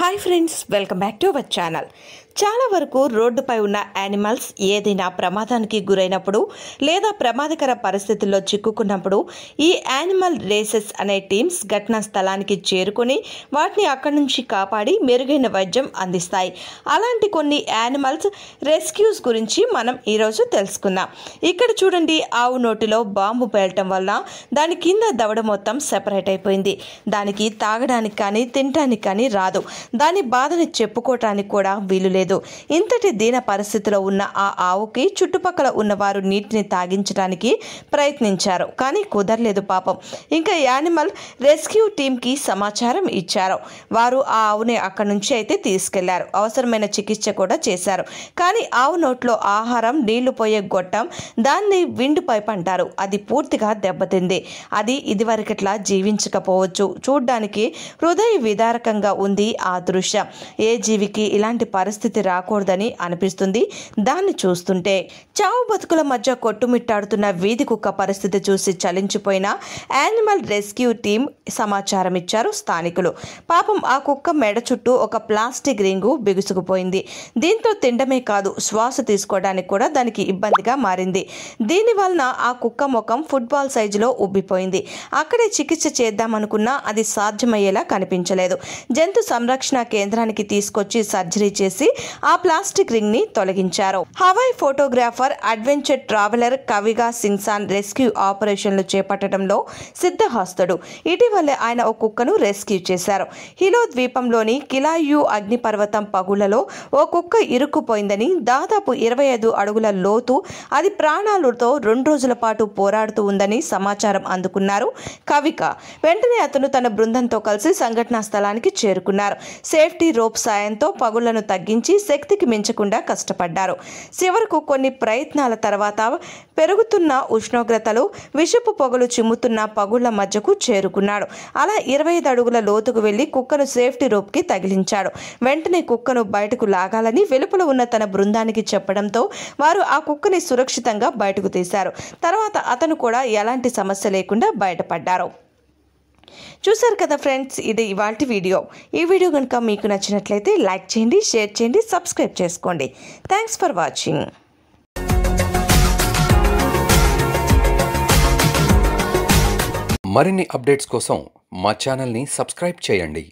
hi friends welcome back to our channel చాలా వరకు రోడ్డుపై ఉన్న యానిమల్స్ ఏదైనా ప్రమాదానికి గురైనప్పుడు లేదా ప్రమాదకర పరిస్థితుల్లో చిక్కుకున్నప్పుడు ఈ యానిమల్ రేసెస్ అనే టీమ్స్ ఘటనా స్థలానికి చేరుకుని వాటిని అక్కడి నుంచి కాపాడి మెరుగైన వైద్యం అందిస్తాయి అలాంటి కొన్ని యానిమల్స్ రెస్క్యూస్ గురించి మనం ఈరోజు తెలుసుకుందాం ఇక్కడ చూడండి ఆవు నోటిలో బాంబు పేలటం వల్ల దాని కింద దవడ మొత్తం సెపరేట్ అయిపోయింది దానికి తాగడానికి కానీ తినడానికి కానీ రాదు దాని బాధని చెప్పుకోవటానికి కూడా వీలు లేదు ఇంతటి దీన పరిస్థితిలో ఉన్న ఆ ఆవుకి చుట్టుపక్కల ఉన్నవారు నీటిని తాగించడానికి ప్రయత్నించారు కానీ కుదరలేదు పాపం ఇంకా యానిమల్ రెస్క్యూ టీంకి సమాచారం ఇచ్చారు వారు ఆ ఆవుని అక్కడి నుంచి అయితే తీసుకెళ్లారు అవసరమైన చికిత్స కూడా చేశారు కానీ ఆవు నోట్లో ఆహారం నీళ్లు పోయే గొట్టం దాన్ని విండ్ పైప్ అంటారు అది పూర్తిగా దెబ్బతింది అది ఇదివరకట్లా జీవించకపోవచ్చు చూడ్డానికి హృదయ విదారకంగా ఉంది ఆ దృశ్యం ఏ జీవికి ఇలాంటి పరిస్థితి రాకూడదని అనిపిస్తుంది దాన్ని చూస్తుంటే చావు బతుకుల మధ్య కొట్టుమిట్టాడుతున్న వీధి కుక్క పరిస్థితి చూసి చలించిపోయిన యానిమల్ రెస్క్యూ టీం సమాచారం ఇచ్చారు స్థానికులు పాపం ఆ కుక్క మెడ చుట్టూ ఒక ప్లాస్టిక్ రింగు బిగుసుకుపోయింది దీంతో తినడమే కాదు శ్వాస తీసుకోవడానికి కూడా దానికి ఇబ్బందిగా మారింది దీని వలన ఆ కుక్క ముఖం ఫుట్బాల్ సైజులో ఉబ్బిపోయింది అక్కడే చికిత్స చేద్దామనుకున్నా అది సాధ్యమయ్యేలా కనిపించలేదు జంతు సంరక్షణ సంరక్షణ కేంద్రానికి తీసుకొచ్చి సర్జరీ చేసి ఆ ప్లాస్టిక్ రింగ్ ని తొలగించారు హవాయ్ ఫోటోగ్రాఫర్ అడ్వెంచర్ ట్రావెలర్ కవిగా సింగ్సాన్ రెస్క్యూ ఆపరేషన్లు చేపట్టడంలో సిద్ధహస్తుడు ఇటీవలే ఆయన ఓ కుక్కను రెస్క్యూ చేశారు హిలో ద్వీపంలోని కిలాయు అగ్నిపర్వతం పగులలో ఓ కుక్క ఇరుక్కుపోయిందని దాదాపు ఇరవై ఐదు అడుగుల లోతు అది ప్రాణాలతో రెండు రోజుల పాటు పోరాడుతూ ఉందని సమాచారం అందుకున్నారు కవిక వెంటనే అతను తన బృందంతో కలిసి సంఘటనా స్థలానికి చేరుకున్నారు సేఫ్టీ రోప్ సాయంతో పగులను తగ్గించి శక్తికి మించకుండా కష్టపడ్డారు చివరకు కొన్ని ప్రయత్నాల తర్వాత పెరుగుతున్న ఉష్ణోగ్రతలు విషపు పొగలు చిమ్ముతున్న పగుళ్ల మధ్యకు చేరుకున్నాడు అలా ఇరవై ఐదు అడుగుల లోతుకు వెళ్లి కుక్కను సేఫ్టీ రోప్కి తగిలించాడు వెంటనే కుక్కను బయటకు లాగాలని వెలుపల ఉన్న తన బృందానికి చెప్పడంతో వారు ఆ కుక్కని సురక్షితంగా బయటకు తీశారు తర్వాత అతను కూడా ఎలాంటి సమస్య లేకుండా బయటపడ్డారు చూసారు కదా ఫ్రెండ్స్ ఇది ఇవాళ వీడియో ఈ వీడియో కనుక మీకు నచ్చినట్లయితే లైక్ చేయండి షేర్ చేయండి సబ్స్క్రైబ్ చేసుకోండి థ్యాంక్స్ ఫర్ వాచింగ్ మరిన్ని అప్డేట్స్ కోసం మా సబ్స్క్రైబ్ చేయండి